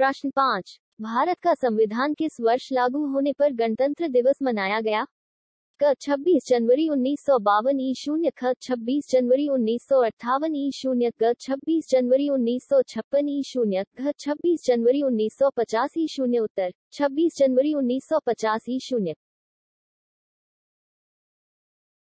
प्रश्न पाँच भारत का संविधान किस वर्ष लागू होने पर गणतंत्र दिवस मनाया गया क 26 जनवरी उन्नीस सौ बावन ई शून्य ख छब्बीस जनवरी उन्नीस सौ अट्ठावन ई शून्य ग छब्बीस जनवरी उन्नीस सौ छप्पन ई शून्य घ छब्बीस जनवरी उन्नीस सौ पचासी शून्य उत्तर छब्बीस जनवरी उन्नीस सौ पचासी शून्य